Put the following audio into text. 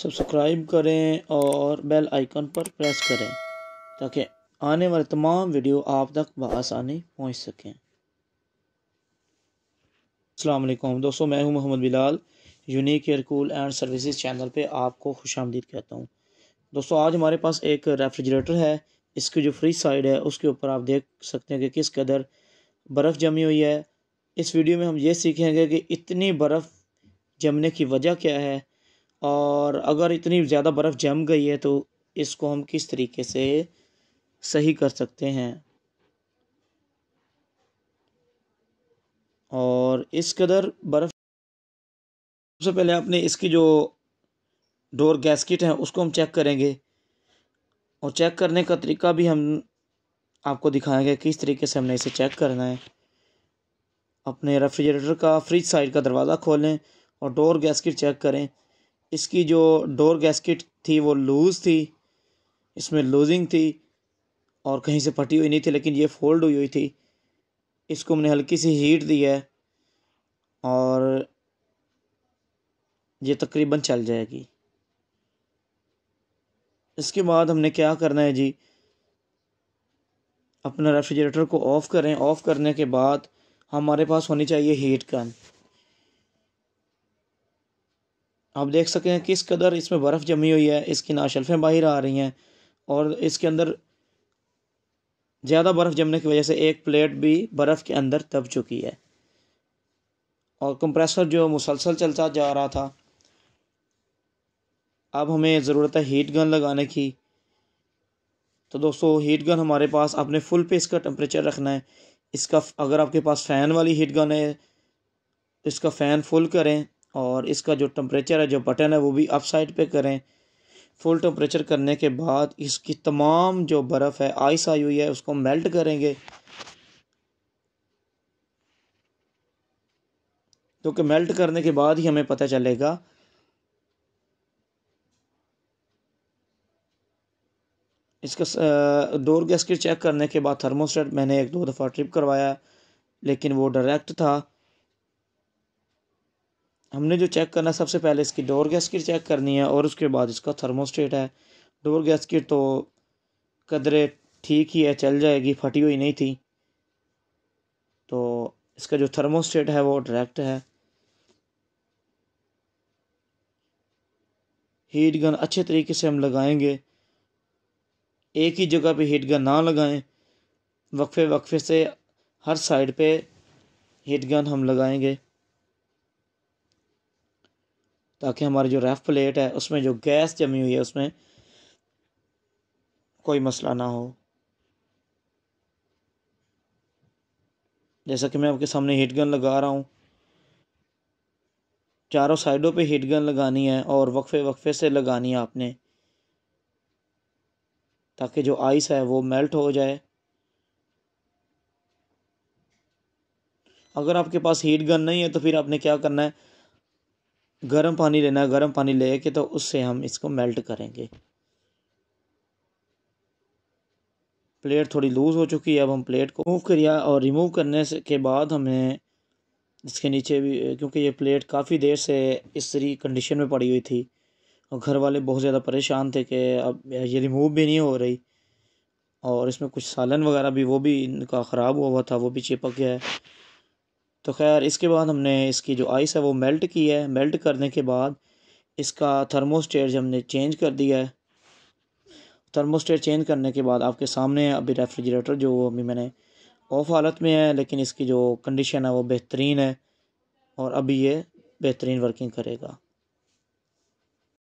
subscribe करें और bell icon पर प्रेस करें ताकि आने वाले तमाम वीडियो आप तक बसानी पहुँच सकें अल्लाम दोस्तों मैं हूं Mohammad Bilal unique air cool and services channel पे आपको खुश आमदीद कहता हूं दोस्तों आज हमारे पास एक रेफ्रिजरेटर है इसकी जो फ्री साइड है उसके ऊपर आप देख सकते हैं कि किस कदर बर्फ़ जमी हुई है इस वीडियो में हम ये सीखेंगे कि इतनी बर्फ़ जमने की वजह क्या है और अगर इतनी ज़्यादा बर्फ़ जम गई है तो इसको हम किस तरीके से सही कर सकते हैं और इस कदर बर्फ़ सबसे पहले आपने इसकी जो डोर गैसकिट है उसको हम चेक करेंगे और चेक करने का तरीका भी हम आपको दिखाएंगे किस तरीके से हमने इसे चेक करना है अपने रेफ्रिजरेटर का फ्रिज साइड का दरवाज़ा खोलें और डोर गैसकिट चेक करें इसकी जो डोर गैसकेट थी वो लूज़ थी इसमें लूजिंग थी और कहीं से फटी हुई नहीं थी लेकिन ये फोल्ड हुई हुई थी इसको हमने हल्की सी हीट दी है और ये तकरीबन चल जाएगी इसके बाद हमने क्या करना है जी अपना रेफ्रिजरेटर को ऑफ़ करें ऑफ़ करने के बाद हमारे पास होनी चाहिए हीट गन आप देख सकते हैं किस कदर इसमें बर्फ़ जमी हुई है इसकी ना शल्फ़ें बाहर आ रही हैं और इसके अंदर ज़्यादा बर्फ़ जमने की वजह से एक प्लेट भी बर्फ़ के अंदर दब चुकी है और कंप्रेसर जो मुसलसल चलता जा रहा था अब हमें ज़रूरत है हीट गन लगाने की तो दोस्तों हीट गन हमारे पास आपने फुल पे इसका टेम्परेचर रखना है इसका अगर आपके पास फ़ैन वाली हीट गन है इसका फ़ैन फुल करें और इसका जो टम्परेचर है जो बटन है वो भी अप साइड पे करें फुल टम्परेचर करने के बाद इसकी तमाम जो बर्फ़ है आइस आई हुई है उसको मेल्ट करेंगे क्योंकि तो मेल्ट करने के बाद ही हमें पता चलेगा इसका डोर गैस के चेक करने के बाद थर्मोस्टेट मैंने एक दो दफ़ा ट्रिप करवाया लेकिन वो डायरेक्ट था हमने जो चेक करना सबसे पहले इसकी डोर गैस की चेक करनी है और उसके बाद इसका थर्मोस्टेट है डोर गैस की तो कदरे ठीक ही है चल जाएगी फटी हुई नहीं थी तो इसका जो थर्मोस्टेट है वो डायरेक्ट है हीट गन अच्छे तरीके से हम लगाएंगे एक ही जगह पे हीट गन ना लगाएं वक्फे वक्फे से हर साइड पे हीट गन हम लगाएंगे ताकि हमारी जो रेफ प्लेट है उसमें जो गैस जमी हुई है उसमें कोई मसला ना हो जैसा कि मैं आपके सामने हीट गन लगा रहा हूँ चारों साइडों पे हीट गन लगानी है और वक्फे वक्फे से लगानी है आपने ताकि जो आइस है वो मेल्ट हो जाए अगर आपके पास हीट गन नहीं है तो फिर आपने क्या करना है गर्म पानी लेना गर्म पानी लेके तो उससे हम इसको मेल्ट करेंगे प्लेट थोड़ी लूज़ हो चुकी है अब हम प्लेट को मूव करिया और रिमूव करने से के बाद हमें इसके नीचे भी क्योंकि ये प्लेट काफ़ी देर से इस तरी कंडीशन में पड़ी हुई थी और घर वाले बहुत ज़्यादा परेशान थे कि अब ये रिमूव भी नहीं हो रही और इसमें कुछ सालन वगैरह भी वो भी इनका ख़राब हुआ हुआ था वो भी चिपक गया है तो खैर इसके बाद हमने इसकी जो आइस है वो मेल्ट की है मेल्ट करने के बाद इसका थर्मोस्टेट हमने चेंज कर दिया है थर्मोस्टेट चेंज करने के बाद आपके सामने अभी रेफ्रिजरेटर जो अभी मैंने ऑफ हालत में है लेकिन इसकी जो कंडीशन है वो बेहतरीन है और अभी ये बेहतरीन वर्किंग करेगा